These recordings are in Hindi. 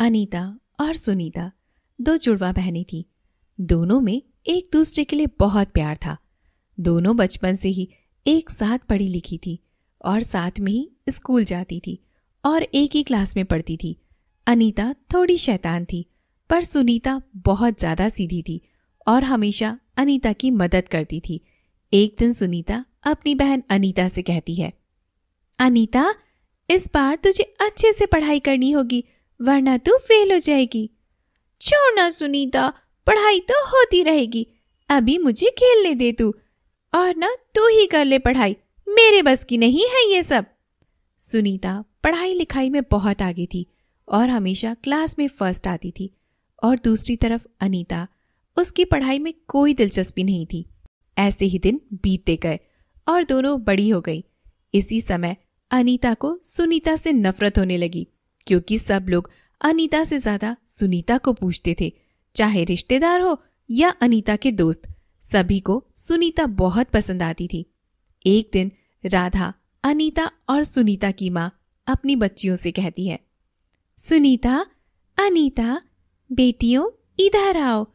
अनीता और सुनीता दो जुड़वा बहनें थी दोनों में एक दूसरे के लिए बहुत प्यार था दोनों बचपन से ही एक साथ पढ़ी लिखी थी और साथ में ही स्कूल जाती थी और एक ही क्लास में पढ़ती थी अनीता थोड़ी शैतान थी पर सुनीता बहुत ज़्यादा सीधी थी और हमेशा अनीता की मदद करती थी एक दिन सुनीता अपनी बहन अनीता से कहती है अनीता इस बार तुझे अच्छे से पढ़ाई करनी होगी वरना तू फेल हो जाएगी छोड़ ना सुनीता पढ़ाई तो होती रहेगी अभी मुझे खेलने दे तू और ना तू ही कर ले पढ़ाई मेरे बस की नहीं है ये सब सुनीता पढ़ाई लिखाई में बहुत आगे थी और हमेशा क्लास में फर्स्ट आती थी और दूसरी तरफ अनीता उसकी पढ़ाई में कोई दिलचस्पी नहीं थी ऐसे ही दिन बीतते गए और दोनों बड़ी हो गई इसी समय अनीता को सुनीता से नफरत होने लगी क्योंकि सब लोग अनीता से ज्यादा सुनीता को पूछते थे चाहे रिश्तेदार हो या अनीता के दोस्त सभी को सुनीता बहुत पसंद आती थी एक दिन राधा अनीता और सुनीता की माँ अपनी बच्चियों से कहती है सुनीता अनीता बेटियों इधर आओ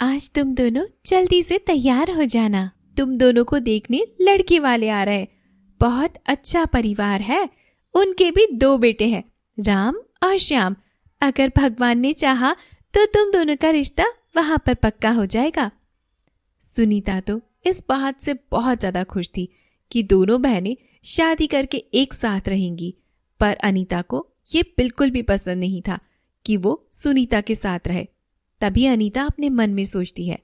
आज तुम दोनों जल्दी से तैयार हो जाना तुम दोनों को देखने लड़के वाले आ रहे बहुत अच्छा परिवार है उनके भी दो बेटे हैं राम और श्याम अगर भगवान ने चाहा तो तुम दोनों का रिश्ता वहां पर पक्का हो जाएगा सुनीता तो इस बात से बहुत ज्यादा खुश थी कि दोनों बहनें शादी करके एक साथ रहेंगी पर अनीता को ये बिल्कुल भी पसंद नहीं था कि वो सुनीता के साथ रहे तभी अनीता अपने मन में सोचती है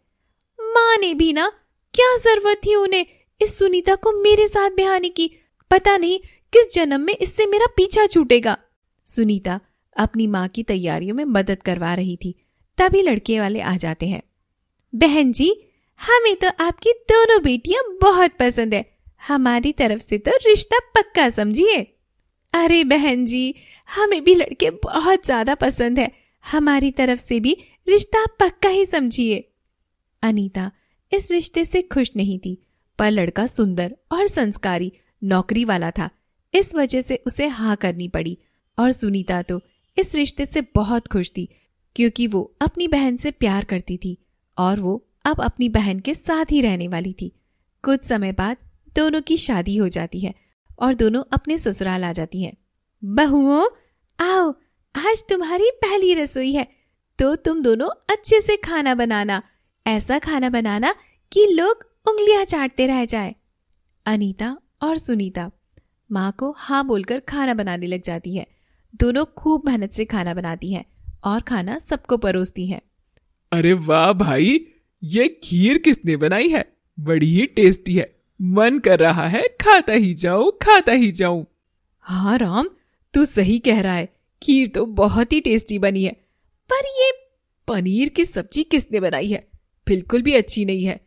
माँ ने भी ना क्या जरूरत थी उन्हें इस सुनीता को मेरे साथ बिहाने की पता नहीं किस जन्म में इससे मेरा पीछा छूटेगा सुनीता अपनी माँ की तैयारियों में मदद करवा रही थी तभी लड़के वाले आ जाते हैं बहन जी हमें तो आपकी दोनों बेटियां बहुत पसंद है हमारी तरफ से तो रिश्ता पक्का समझिए अरे बहन जी हमें भी लड़के बहुत ज्यादा पसंद है हमारी तरफ से भी रिश्ता पक्का ही समझिए अनीता इस रिश्ते से खुश नहीं थी पर लड़का सुंदर और संस्कारी नौकरी वाला था इस वजह से उसे हाँ करनी पड़ी और सुनीता तो इस रिश्ते से बहुत खुश थी क्योंकि वो अपनी बहन से प्यार करती थी और वो अब अपनी बहन के साथ ही रहने वाली थी कुछ समय बाद दोनों की शादी हो जाती है और दोनों अपने ससुराल आ जाती हैं बहुओं आओ आज तुम्हारी पहली रसोई है तो तुम दोनों अच्छे से खाना बनाना ऐसा खाना बनाना कि लोग उंगलियां चाटते रह जाए अनीता और सुनीता माँ को हाँ बोलकर खाना बनाने लग जाती है दोनों खूब मेहनत से खाना बनाती हैं और खाना सबको परोसती हैं अरे वाह भाई ये खीर किसने बनाई है बड़ी ही टेस्टी है मन कर रहा है खाता ही जाऊं खाता ही जाऊं हाँ राम तू सही कह रहा है खीर तो बहुत ही टेस्टी बनी है पर ये पनीर की सब्जी किसने बनाई है बिल्कुल भी अच्छी नहीं है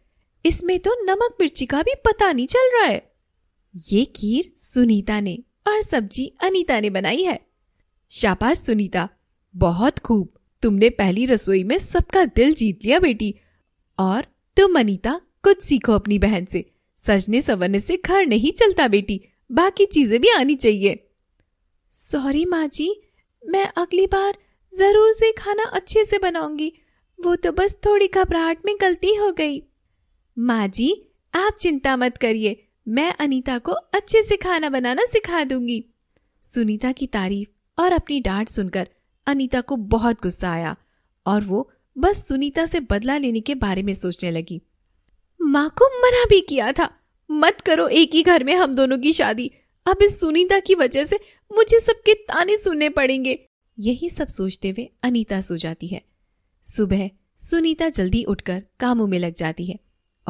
इसमें तो नमक मिर्ची का भी पता नहीं चल रहा है ये खीर सुनीता ने और सब्जी अनीता ने बनाई है शाबाश सुनीता बहुत खूब तुमने पहली रसोई में सबका दिल जीत लिया बेटी और तुम अनीता कुछ सीखो अपनी बहन से सजने सवरने से घर नहीं चलता बेटी बाकी चीजें भी आनी चाहिए सॉरी माँ जी मैं अगली बार जरूर से खाना अच्छे से बनाऊंगी वो तो बस थोड़ी घबराहट में गलती हो गई माँ जी आप चिंता मत करिए मैं अनीता को अच्छे से खाना बनाना सिखा दूंगी सुनीता की तारीफ और अपनी डांट सुनकर अनीता को बहुत गुस्सा आया और वो बस सुनीता से बदला लेने के बारे में सोचने लगी माँ को मना भी किया था मत करो एक ही घर में हम दोनों की शादी अब इस सुनीता की वजह से मुझे सबके ताने सुनने पड़ेंगे यही सब सोचते हुए अनीता सो जाती है सुबह सुनीता जल्दी उठकर कामों में लग जाती है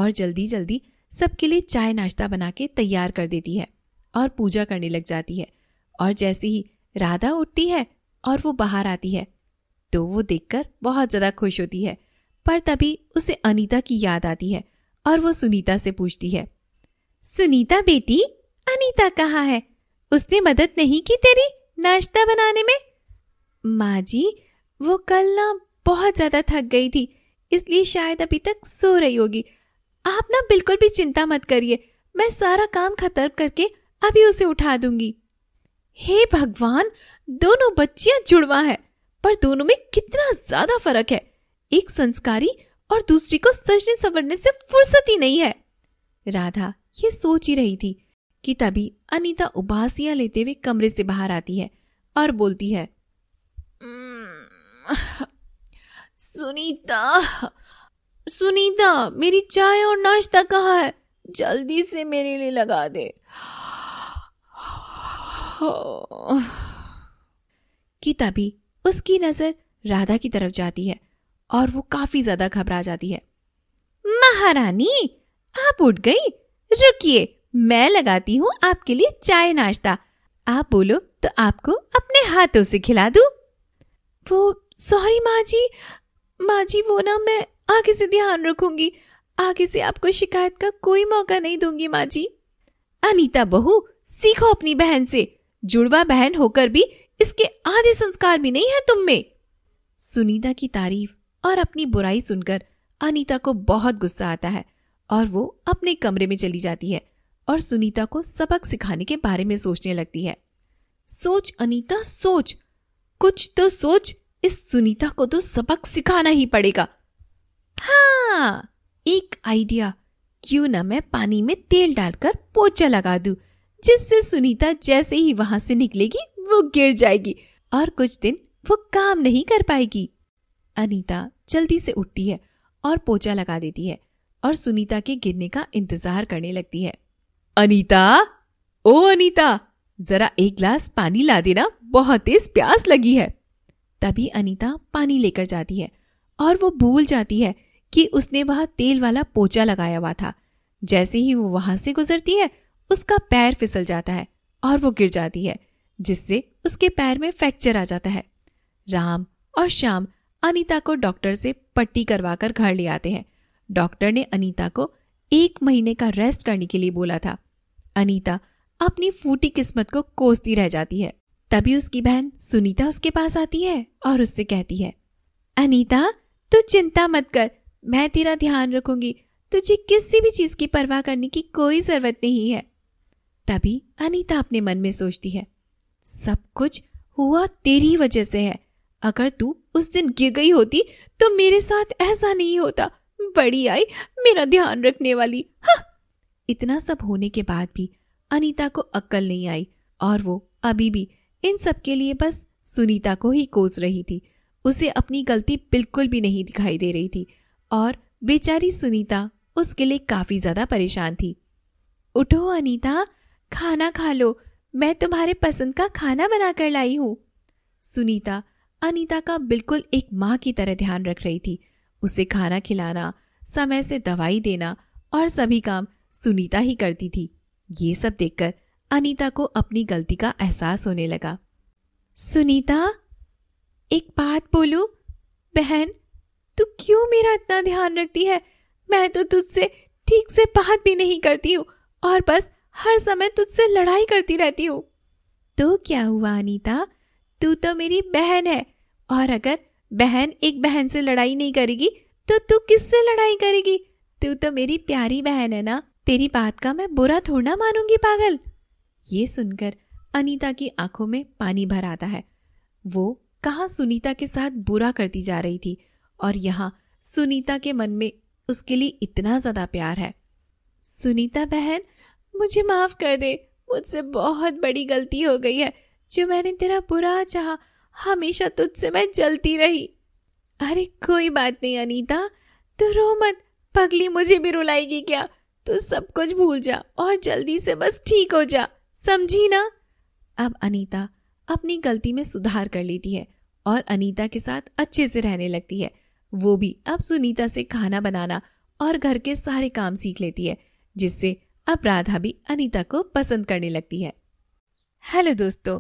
और जल्दी जल्दी सबके लिए चाय नाश्ता बना के तैयार कर देती है और पूजा करने लग जाती है और जैसे ही राधा उठती है और वो बाहर आती है तो वो देखकर बहुत ज़्यादा खुश होती है पर तभी उसे अनीता की याद आती है और वो सुनीता से पूछती है सुनीता बेटी अनीता कहाँ है उसने मदद नहीं की तेरी नाश्ता बनाने में माँ जी वो कल ना बहुत ज़्यादा थक गई थी इसलिए शायद अभी तक सो रही होगी आप ना बिल्कुल भी चिंता मत करिए मैं सारा काम खत्म करके अभी उसे उठा दूंगी हे भगवान दोनों बच्चियां जुड़वा है पर दोनों में कितना ज्यादा फर्क है एक संस्कारी और दूसरी को सजने संवरने से फुर्सत ही नहीं है राधा ये सोच ही रही थी कि तभी अनीता उबासियां लेते हुए कमरे से बाहर आती है और बोलती है सुनीता सुनीता मेरी चाय और नाश्ता कहाँ है जल्दी से मेरे लिए लगा दे कि तभी उसकी नजर राधा की तरफ जाती है और वो काफी ज्यादा घबरा जाती है महारानी आप उठ गई रुकिए मैं लगाती हूँ आपके लिए चाय नाश्ता आप बोलो तो आपको अपने हाथों से खिला दू वो सॉरी माँ जी माँ जी वो ना मैं आगे से ध्यान रखूंगी आगे से आपको शिकायत का कोई मौका नहीं दूंगी माँ जी अनीता बहू सीखो अपनी बहन से जुड़वा बहन होकर भी इसके आधे संस्कार भी नहीं है तुम में सुनीता की तारीफ और अपनी बुराई सुनकर अनीता को बहुत गुस्सा आता है और वो अपने कमरे में चली जाती है और सुनीता को सबक सिखाने के बारे में सोचने लगती है सोच अनीता सोच कुछ तो सोच इस सुनीता को तो सबक सिखाना ही पड़ेगा हाँ एक आइडिया क्यों ना मैं पानी में तेल डालकर पोचा लगा दूं जिससे सुनीता जैसे ही वहां से निकलेगी वो गिर जाएगी और कुछ दिन वो काम नहीं कर पाएगी अनीता जल्दी से उठती है और पोचा लगा देती है और सुनीता के गिरने का इंतजार करने लगती है अनीता ओ अनीता जरा एक ग्लास पानी ला देना बहुत तेज प्यास लगी है तभी अनीता पानी लेकर जाती है और वो भूल जाती है कि उसने वह तेल वाला पोचा लगाया हुआ था जैसे ही वो वहां से गुजरती है उसका पैर फिसल जाता है और वो गिर जाती है जिससे उसके पैर में फ्रैक्चर आ जाता है राम और श्याम अनीता को डॉक्टर से पट्टी करवाकर घर ले आते हैं डॉक्टर ने अनीता को एक महीने का रेस्ट करने के लिए बोला था अनीता अपनी फूटी किस्मत को कोसती रह जाती है तभी उसकी बहन सुनीता उसके पास आती है और उससे कहती है अनीता तू चिंता मत कर मैं तेरा ध्यान रखूंगी तुझे किसी भी चीज़ की परवाह करने की कोई ज़रूरत नहीं है तभी अनीता अपने मन में सोचती है सब कुछ हुआ तेरी वजह से है अगर तू उस दिन गिर गई होती तो मेरे साथ ऐसा नहीं होता बड़ी आई मेरा ध्यान रखने वाली हाँ। इतना सब होने के बाद भी अनीता को अक्ल नहीं आई और वो अभी भी इन सब के लिए बस सुनीता को ही कोस रही थी उसे अपनी गलती बिल्कुल भी नहीं दिखाई दे रही थी और बेचारी सुनीता उसके लिए काफ़ी ज़्यादा परेशान थी उठो अनीता खाना खा लो मैं तुम्हारे पसंद का खाना बनाकर लाई हूँ सुनीता अनीता का बिल्कुल एक माँ की तरह ध्यान रख रही थी उसे खाना खिलाना समय से दवाई देना और सभी काम सुनीता ही करती थी ये सब देखकर अनीता को अपनी गलती का एहसास होने लगा सुनीता एक बात बोलू बहन तू क्यों मेरा इतना ध्यान रखती है मैं तो तुझसे ठीक से बात भी नहीं करती हूँ और बस हर समय तुझसे लड़ाई करती रहती हूँ तो क्या हुआ अनीता तू तो मेरी बहन है और अगर बहन एक बहन से लड़ाई नहीं करेगी तो तू किससे लड़ाई करेगी तू तो मेरी प्यारी बहन है ना तेरी बात का मैं बुरा थोड़ा मानूंगी पागल ये सुनकर अनीता की आंखों में पानी भर आता है वो कहा सुनीता के साथ बुरा करती जा रही थी और यहाँ सुनीता के मन में उसके लिए इतना ज़्यादा प्यार है सुनीता बहन मुझे माफ़ कर दे मुझसे बहुत बड़ी गलती हो गई है जो मैंने तेरा बुरा चाहा हमेशा तुझसे मैं जलती रही अरे कोई बात नहीं अनीता तू रो मत पगली मुझे भी रुलाएगी क्या तू सब कुछ भूल जा और जल्दी से बस ठीक हो जा समझी ना अब अनीता अपनी गलती में सुधार कर लेती है और अनीता के साथ अच्छे से रहने लगती है वो भी अब सुनीता से खाना बनाना और घर के सारे काम सीख लेती है जिससे अब राधा भी अनीता को पसंद करने लगती है हेलो दोस्तों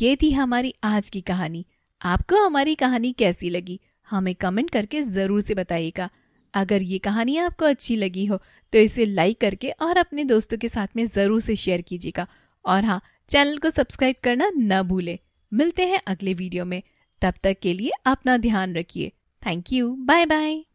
ये थी हमारी आज की कहानी आपको हमारी कहानी कैसी लगी हमें कमेंट करके ज़रूर से बताइएगा अगर ये कहानी आपको अच्छी लगी हो तो इसे लाइक करके और अपने दोस्तों के साथ में ज़रूर से शेयर कीजिएगा और हाँ चैनल को सब्सक्राइब करना न भूले मिलते हैं अगले वीडियो में तब तक के लिए अपना ध्यान रखिए थैंक यू बाय बाय